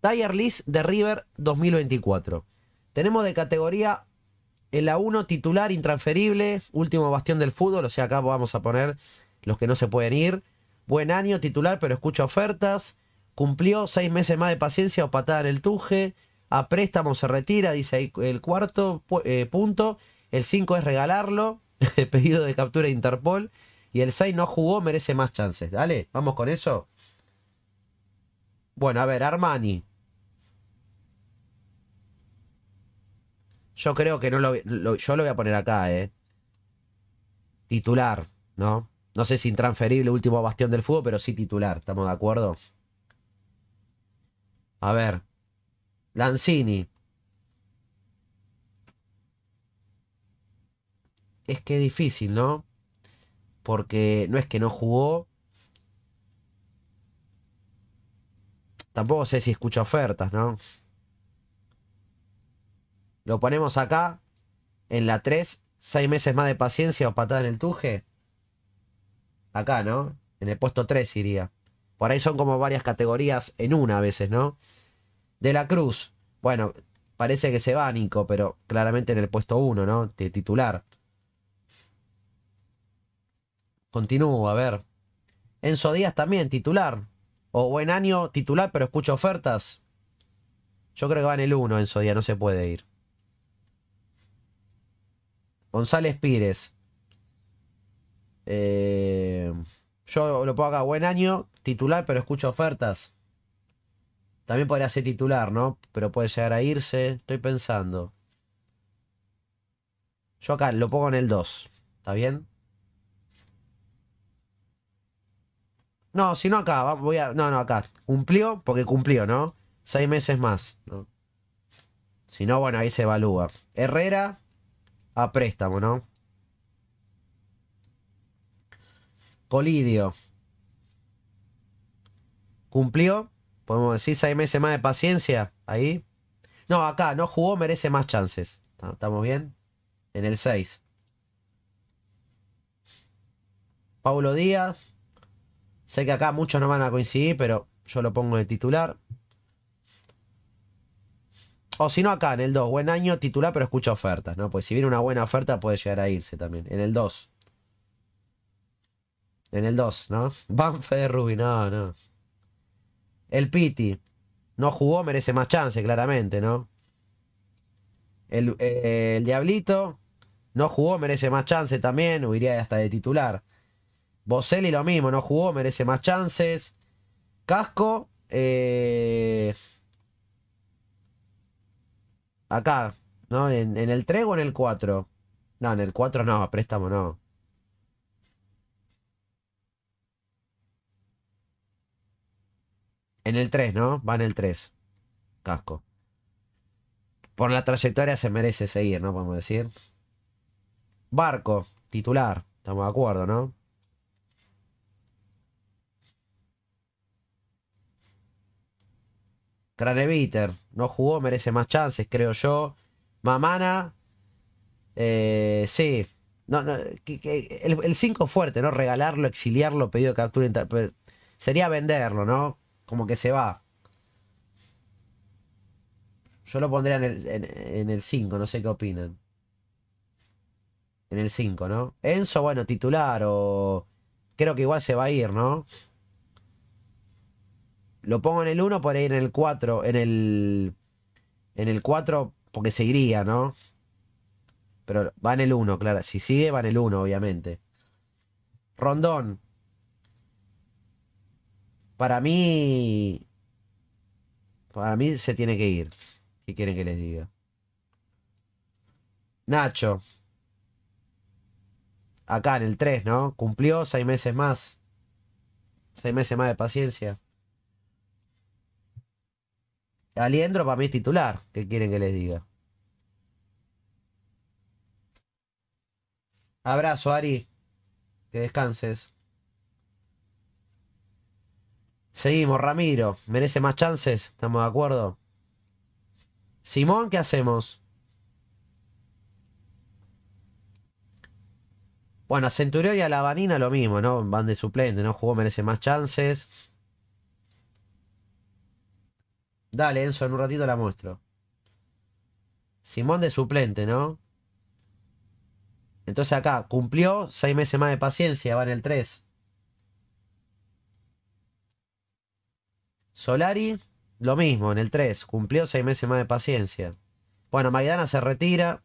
Tire List de River 2024. Tenemos de categoría el a 1 titular intransferible, último bastión del fútbol, o sea, acá vamos a poner los que no se pueden ir. Buen año titular, pero escucha ofertas. Cumplió seis meses más de paciencia o patada en el tuje. A préstamo se retira, dice ahí el cuarto eh, punto. El 5 es regalarlo, pedido de captura de Interpol. Y el 6 no jugó, merece más chances. Dale, vamos con eso. Bueno, a ver, Armani. Yo creo que no lo, Yo lo voy a poner acá, ¿eh? Titular, ¿no? No sé si intransferible, último bastión del fútbol, pero sí titular, ¿estamos de acuerdo? A ver. Lanzini. Es que es difícil, ¿no? Porque no es que no jugó. Tampoco sé si escucha ofertas, ¿no? Lo ponemos acá, en la 3, 6 meses más de paciencia o patada en el tuje. Acá, ¿no? En el puesto 3 iría. Por ahí son como varias categorías en una a veces, ¿no? De la Cruz. Bueno, parece que se va Nico, pero claramente en el puesto 1, ¿no? De titular. Continúo, a ver. Enzo Díaz también, titular. O buen año, titular, pero escucho ofertas. Yo creo que va en el 1 Enzo Díaz, no se puede ir. González Pires. Eh, yo lo pongo acá, buen año, titular, pero escucho ofertas. También podría ser titular, ¿no? Pero puede llegar a irse. Estoy pensando. Yo acá lo pongo en el 2. ¿Está bien? No, si no acá, voy a. No, no, acá. Cumplió porque cumplió, ¿no? Seis meses más. Si no, bueno, ahí se evalúa. Herrera, a préstamo, ¿no? Colidio. ¿Cumplió? Podemos decir seis meses más de paciencia ahí. No, acá no jugó, merece más chances. ¿Estamos bien? En el 6. Paulo Díaz. Sé que acá muchos no van a coincidir, pero yo lo pongo de titular. O si no, acá en el 2. Buen año, titular, pero escucha ofertas, ¿no? Pues si viene una buena oferta, puede llegar a irse también. En el 2. En el 2, ¿no? Banfe de Rubi, no, no. El Piti. No jugó, merece más chance, claramente, ¿no? El, eh, Diablito. No jugó, merece más chance también. Huiría hasta de titular. Boselli lo mismo, no jugó, merece más chances. Casco. Eh Acá, ¿no? ¿En, el 3 o en el 4? No, en el 4 no, préstamo no. En el 3, ¿no? Va en el 3. Casco. Por la trayectoria se merece seguir, ¿no? Podemos decir. Barco, titular. Estamos de acuerdo, ¿no? Craneviter no jugó, merece más chances, creo yo. Mamana, eh, sí. el 5 fuerte, ¿no? Regalarlo, exiliarlo, pedido de captura. Sería venderlo, ¿no? Como que se va. Yo lo pondría en el 5, no sé qué opinan. En el 5, ¿no? Enzo, bueno, titular o... Creo que igual se va a ir, ¿no? Lo pongo en el 1, por ahí en el 4, en el... En el 4, porque seguiría, ¿no? Pero va en el 1, claro. Si sigue, va en el 1, obviamente. Rondón. Para mí... Para mí se tiene que ir. ¿Qué quieren que les diga? Nacho. Acá en el 3, ¿no? Cumplió seis meses más. Seis meses más de paciencia. Aliendro para mí es titular. ¿Qué quieren que les diga? Abrazo, Ari. Que descanses. Seguimos, Ramiro. ¿Merece más chances? ¿Estamos de acuerdo? Simón, ¿qué hacemos? Bueno, a Centurión y a Lavanina lo mismo, ¿no? Van de suplente, ¿no? Jugó merece más chances. Dale, Enzo, en un ratito la muestro. Simón de suplente, ¿no? Entonces acá, cumplió seis meses más de paciencia, va en el 3. Solari, lo mismo, en el 3. Cumplió seis meses más de paciencia. Bueno, Maidana se retira.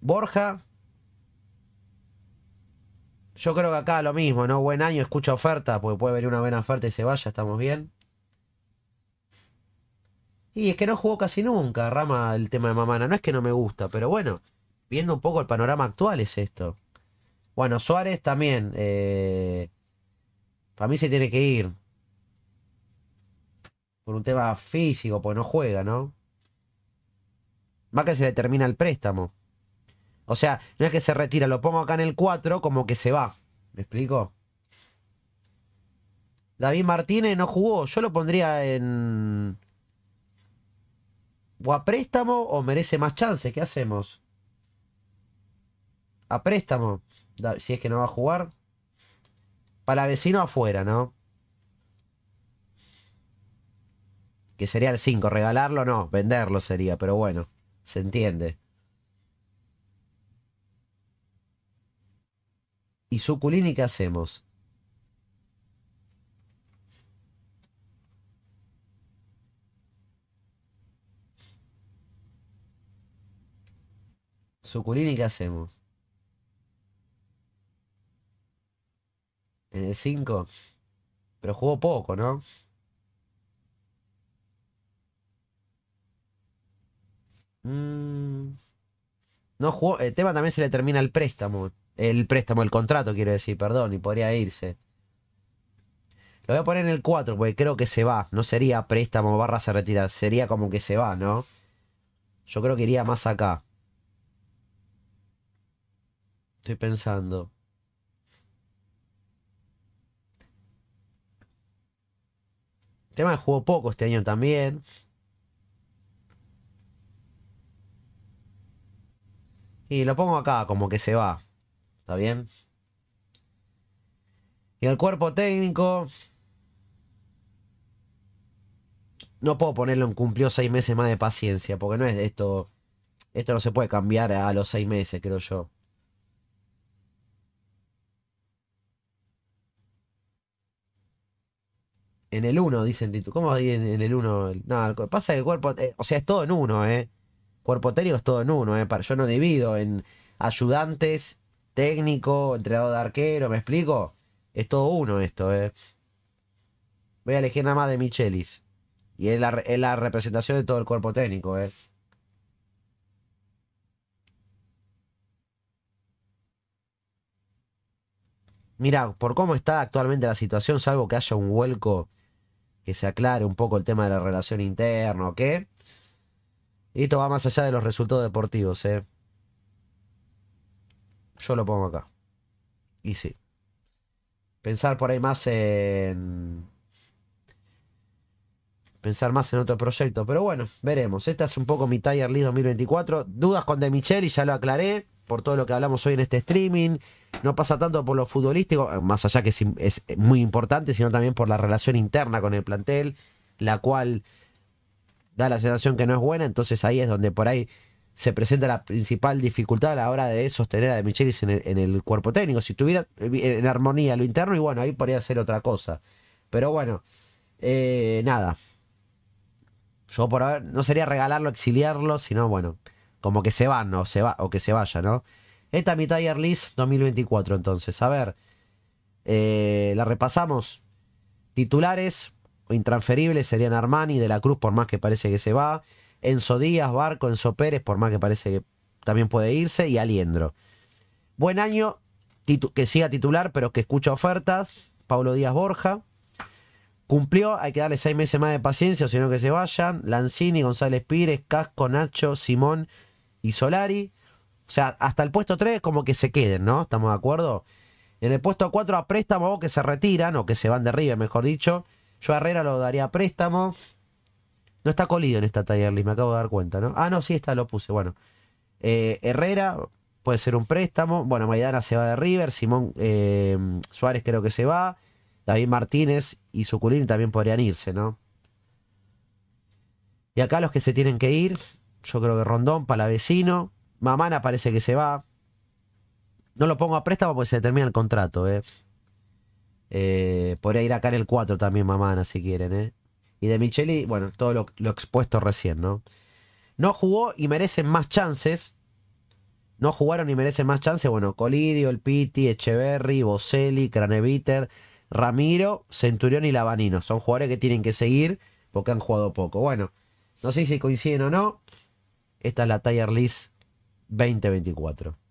Borja, yo creo que acá lo mismo, ¿no? Buen año, escucha oferta, porque puede venir una buena oferta y se vaya, estamos bien. Y es que no jugó casi nunca, Rama, el tema de Mamana. No es que no me gusta, pero bueno, viendo un poco el panorama actual es esto. Bueno, Suárez también. Eh, para mí se tiene que ir. Por un tema físico, pues no juega, ¿no? Más que se le termina el préstamo. O sea, no es que se retira, lo pongo acá en el 4 como que se va. ¿Me explico? David Martínez no jugó. Yo lo pondría en... O a préstamo o merece más chance. ¿Qué hacemos? A préstamo. Si es que no va a jugar. Para vecino afuera, ¿no? Que sería el 5. Regalarlo no. Venderlo sería. Pero bueno. Se entiende. ¿Y suculini qué hacemos? Suculini qué hacemos? En el 5. Pero jugó poco, ¿no? Mm. No jugó. El tema también se le termina el préstamo. El préstamo, el contrato, quiero decir, perdón, y podría irse. Lo voy a poner en el 4, porque creo que se va. No sería préstamo barra se retira, sería como que se va, ¿no? Yo creo que iría más acá. Estoy pensando. tema de jugó poco este año también. Y lo pongo acá, como que se va. ¿Está bien? Y el cuerpo técnico. No puedo ponerlo en cumplió seis meses más de paciencia, porque no es esto. Esto no se puede cambiar a los seis meses, creo yo. En el 1, dicen Tito. ¿Cómo en, en el 1? No, pasa que el cuerpo. Eh, o sea, es todo en uno, ¿eh? Cuerpo técnico es todo en uno, ¿eh? Yo no divido en ayudantes técnico, entrenador de arquero, ¿me explico? Es todo uno esto, eh. Voy a elegir nada más de Michelis. Y es la, representación de todo el cuerpo técnico, eh. Mira, por cómo está actualmente la situación, salvo que haya un vuelco que se aclare un poco el tema de la relación interna o Y esto va más allá de los resultados deportivos, ¿eh? Yo lo pongo acá. Y sí. Pensar por ahí más en... Pensar más en otro proyecto. Pero bueno, veremos. Esta es un poco mi Tiger League 2024. Dudas con De Michel y ya lo aclaré. Por todo lo que hablamos hoy en este streaming. No pasa tanto por lo futbolístico. Más allá que es muy importante. Sino también por la relación interna con el plantel. La cual da la sensación que no es buena. Entonces ahí es donde por ahí se presenta la principal dificultad a la hora de sostener a De Michelis en el, cuerpo técnico. Si estuviera eh, en armonía lo interno, y bueno, ahí podría ser otra cosa. Pero bueno, eh, nada. Yo por haber. no sería regalarlo, exiliarlo, sino bueno, como que se van o, se va, o que se vaya, ¿no? Esta mitad de list 2024, entonces. A ver, eh, la repasamos. Titulares o intransferibles serían Armani, De la Cruz, por más que parece que se va. Enzo Díaz, Barco, Enzo Pérez, por más que parece que también puede irse, y Aliendro. Buen año, que siga titular, pero que escucha ofertas. Pablo Díaz Borja. Cumplió, hay que darle seis meses más de paciencia, o si no que se vayan. Lanzini, González Pires, Casco, Nacho, Simón y Solari. O sea, hasta el puesto 3 como que se queden, ¿no? ¿Estamos de acuerdo? En el puesto 4 a préstamo que se retiran o que se van de River, mejor dicho. Yo a Herrera lo daría a préstamo. No está colido en esta taller list, me acabo de dar cuenta, ¿no? Ah, no, sí, está, lo puse, bueno. Eh, Herrera puede ser un préstamo. Bueno, Maidana se va de River. Simón eh, Suárez creo que se va. David Martínez y suculín también podrían irse, ¿no? Y acá los que se tienen que ir, yo creo que Rondón, Palavecino. Mamana parece que se va. No lo pongo a préstamo porque se termina el contrato, ¿eh? eh podría ir acá en el 4 también Mamana si quieren, ¿eh? y de Micheli, bueno, todo lo, expuesto recién, ¿no? No jugó y merecen más chances. No jugaron y merecen más chances. Bueno, Colidio, El Piti, Echeverry, Boselli, Craneviter, Ramiro, Centurión y Labanino. Son jugadores que tienen que seguir porque han jugado poco. Bueno, no sé si coinciden o no. Esta es la Tier List 2024.